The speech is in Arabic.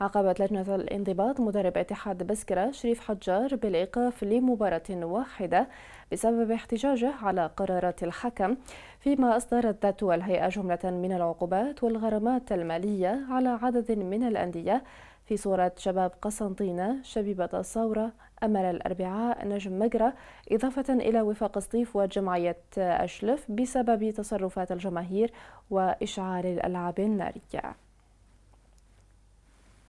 عقبت لجنة الانضباط مدرب اتحاد بسكرة شريف حجار بالإيقاف لمباراة واحدة بسبب احتجاجه على قرارات الحكم فيما أصدرت ذات الهيئة جملة من العقوبات والغرامات المالية على عدد من الأندية في صورة شباب قسنطينة، شبيبة الصورة أمل الأربعاء، نجم مجرى، إضافة إلى وفاق سطيف وجمعية أشلف بسبب تصرفات الجماهير وإشعار الألعاب النارية.